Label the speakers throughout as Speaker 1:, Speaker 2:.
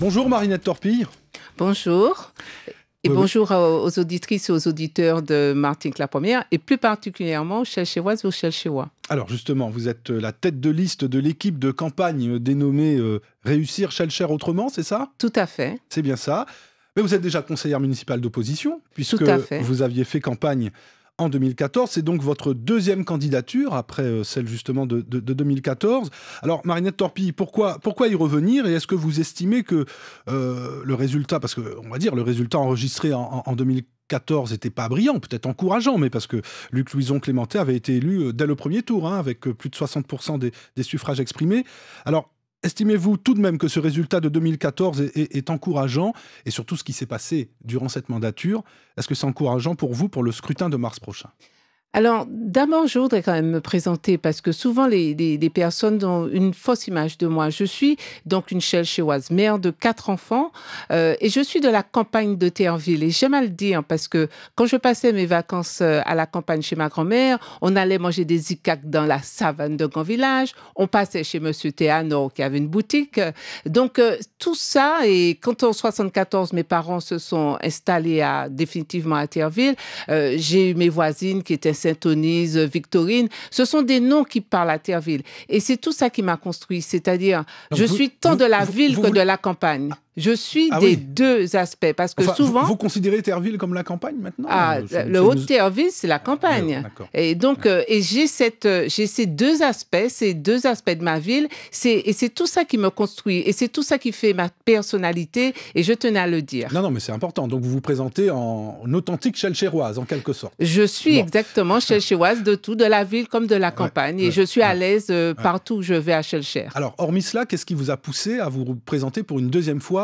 Speaker 1: Bonjour Marinette Torpille. Bonjour. Et bonjour aux auditrices et aux auditeurs de Martin la et plus particulièrement aux Chelchéoises et
Speaker 2: Alors justement, vous êtes euh, la tête de liste de l'équipe de campagne euh, dénommée euh, Réussir Chalcher autrement, c'est ça Tout à fait. C'est bien ça. Mais vous êtes déjà conseillère municipale d'opposition, puisque vous aviez fait campagne en 2014. C'est donc votre deuxième candidature après euh, celle justement de, 2014. Alors Marinette Torpille, pourquoi, pourquoi y revenir et est-ce que vous estimez que euh, le résultat, parce que on va dire le résultat enregistré en, 2014 n'était pas brillant, peut-être encourageant, mais parce que Luc Louison Clémentet avait été élu euh, dès le premier tour, hein, avec plus de 60% des, des suffrages exprimés. Alors, Estimez-vous tout de même que ce résultat de 2014 est, encourageant et surtout ce qui s'est passé durant cette mandature, est-ce que c'est encourageant pour vous pour le scrutin de mars prochain
Speaker 1: alors, d'abord, je voudrais quand même me présenter parce que souvent, les, personnes ont une fausse image de moi. Je suis donc une oise mère de quatre enfants euh, et je suis de la campagne de Terreville. Et j'aime à le dire parce que quand je passais mes vacances euh, à la campagne chez ma grand-mère, on allait manger des icacs dans la savane de Grand Village, on passait chez Monsieur Théano qui avait une boutique. Donc, euh, tout ça, et quand en 74, mes parents se sont installés à, définitivement à Terreville, j'ai eu mes voisines qui étaient Saint-Onise, Victorine. Ce sont des noms qui parlent à Terreville. Et c'est tout ça qui m'a construit. C'est-à-dire, je suis tant de la ville que de la campagne. Je suis ah des deux aspects parce que souvent.
Speaker 2: Vous, considérez Terville comme la campagne maintenant Ah, le haut
Speaker 1: Terville, c'est la ah, campagne. et donc, euh, et j'ai cette, euh, j'ai ces deux aspects, ces deux aspects de ma ville. C'est et c'est tout ça qui me construit et c'est tout ça qui fait ma personnalité.
Speaker 2: Et je tenais à le dire. Non, non, mais c'est important. Donc, vous vous présentez en, authentique chelchéroise, en quelque sorte.
Speaker 1: Je suis exactement chelchéroise de tout, de la ville comme de la campagne. et je suis à l'aise euh, partout où je vais à Chelcher.
Speaker 2: Alors, hormis cela, qu'est-ce qui vous a poussé à vous présenter pour une deuxième fois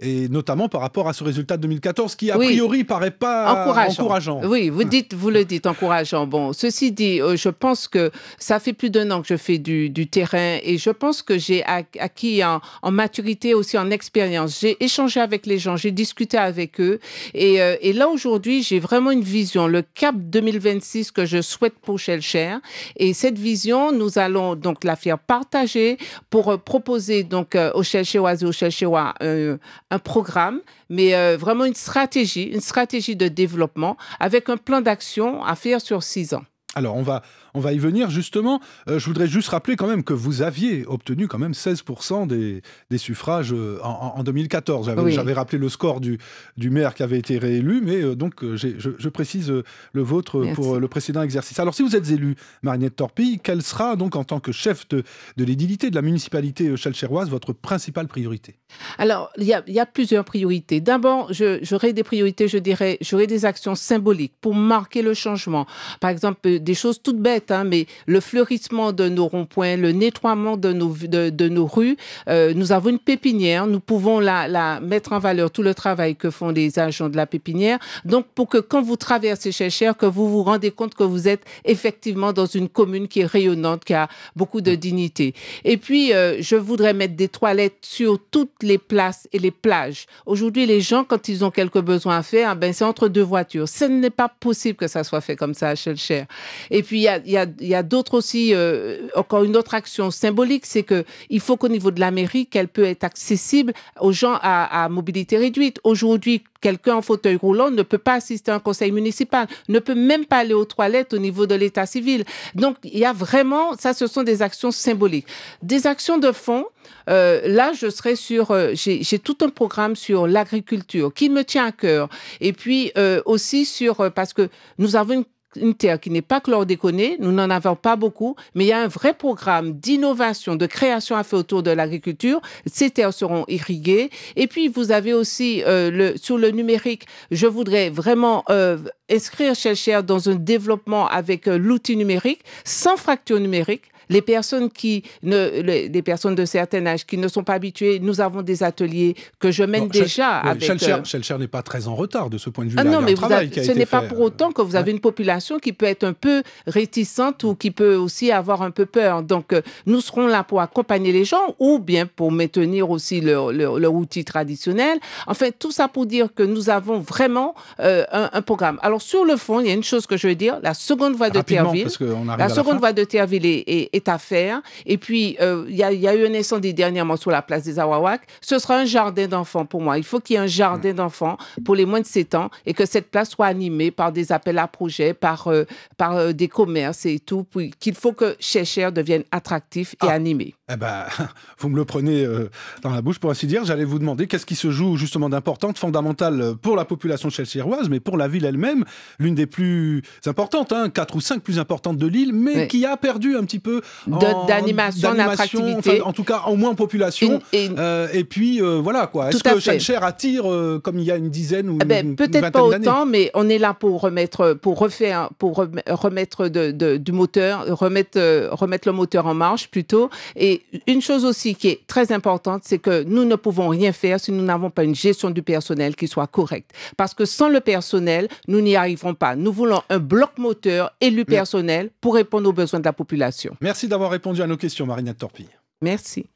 Speaker 2: et notamment par rapport à ce résultat de 2014 qui a priori paraît pas encourageant. Oui, vous hum.
Speaker 1: dites, vous le dites, encourageant. Bon, ceci dit, euh, je pense que ça fait plus d'un an que je fais du, terrain et je pense que j'ai acquis en, maturité aussi en expérience. J'ai échangé avec les gens, j'ai discuté avec eux et, euh, là aujourd'hui, j'ai vraiment une vision, le cap 2026 que je souhaite pour Shellshare et cette vision, nous allons donc la faire partager pour euh, proposer donc au Shellshare et au euh, un programme, mais euh, vraiment une stratégie, une stratégie de développement avec un plan
Speaker 2: d'action à faire sur six ans. Alors on va, on va y venir justement. Euh, je voudrais juste rappeler quand même que vous aviez obtenu quand même 16% des, suffrages euh, en, 2014. J'avais rappelé le score du, du maire qui avait été réélu, mais euh, donc je, précise le vôtre pour le précédent exercice. Alors si vous êtes élu, Marinette Torpille, quelle sera donc en tant que chef de, l'édilité de la municipalité chalchéroise votre principale priorité
Speaker 1: Alors il y, y, a plusieurs priorités. D'abord, j'aurai des priorités, je dirais, j'aurai des actions symboliques pour marquer le changement. Par exemple, des choses toutes bêtes, hein, mais le fleurissement de nos ronds-points, le nettoiement de nos, de, de nos rues. Euh, nous avons une pépinière, nous pouvons la, la, mettre en valeur, tout le travail que font les agents de la pépinière. Donc, pour que quand vous traversez cher que vous vous rendez compte que vous êtes effectivement dans une commune qui est rayonnante, qui a beaucoup de dignité. Et puis, euh, je voudrais mettre des toilettes sur toutes les places et les plages. Aujourd'hui, les gens, quand ils ont quelques besoins à faire, ah ben, c'est entre deux voitures. Ce n'est pas possible que ça soit fait comme ça à Cheshire. Et puis, il y a, y a, y a d'autres aussi, euh, encore une autre action symbolique, c'est que il faut qu'au niveau de la mairie, qu'elle peut être accessible aux gens à, à mobilité réduite. Aujourd'hui, quelqu'un en fauteuil roulant ne peut pas assister à un conseil municipal, ne peut même pas aller aux toilettes au niveau de l'état civil. Donc, il y a vraiment, ça, ce sont des actions symboliques. Des actions de fond, euh, là, je serai sur, euh, j'ai tout un programme sur l'agriculture qui me tient à cœur. Et puis euh, aussi sur, euh, parce que nous avons une une terre qui n'est pas chlordéconée, nous n'en avons pas beaucoup, mais il y a un vrai programme d'innovation, de création à faire autour de l'agriculture. Ces terres seront irriguées. Et puis, vous avez aussi euh, le, sur le numérique, je voudrais vraiment euh, inscrire Shellshare dans un développement avec euh, l'outil numérique, sans fracture numérique les personnes qui ne, les, personnes de certains âges qui ne sont pas habituées, nous avons des ateliers que je mène déjà euh,
Speaker 2: n'est pas très en retard de ce point de vue ah non, mais vous ce n'est pas pour euh,
Speaker 1: autant que vous avez une population qui peut être un peu réticente ou qui peut aussi avoir un peu peur. Donc, euh, nous serons là pour accompagner les gens ou bien pour maintenir aussi leur, outil traditionnel. Enfin, tout ça pour dire que nous avons vraiment un, programme. Alors, sur le fond, il y a une chose que je veux dire. La seconde voie de Terville la, seconde voie de Terville est est à faire. Et puis, euh, il y, a eu un incendie dernièrement sur la place des Awawak. Ce sera un jardin d'enfants pour moi. Il faut qu'il y ait un jardin mm. d'enfants pour les moins de 7 ans et que cette place soit animée par des appels à projets, par, euh, par euh, des commerces et tout. Qu'il faut que Cheshire devienne attractif
Speaker 2: et ah. animé. Eh ben, vous me le prenez euh, dans la bouche, pour ainsi dire. J'allais vous demander qu'est-ce qui se joue justement d'important, fondamentale fondamental euh, pour la population chelsiroise, mais pour la ville elle-même, l'une des plus importantes, hein, quatre ou cinq plus importantes de l'île, mais qui a perdu un petit peu d'animation, en tout cas, en moins population. Euh, et, puis, voilà quoi. Est-ce que Chelsea attire comme il y a une dizaine ou eh ben, Peut-être pas autant,
Speaker 1: mais on est là pour remettre, pour refaire, pour remettre du moteur, remettre, remettre le moteur en marche plutôt. Et une chose aussi qui est très importante, c'est que nous ne pouvons rien faire si nous n'avons pas une gestion du personnel qui soit correcte. Parce que sans le personnel, nous n'y arriverons pas. Nous voulons un bloc moteur élu personnel pour répondre aux besoins de la population. Merci d'avoir répondu à nos questions, Marina Torpille. Merci.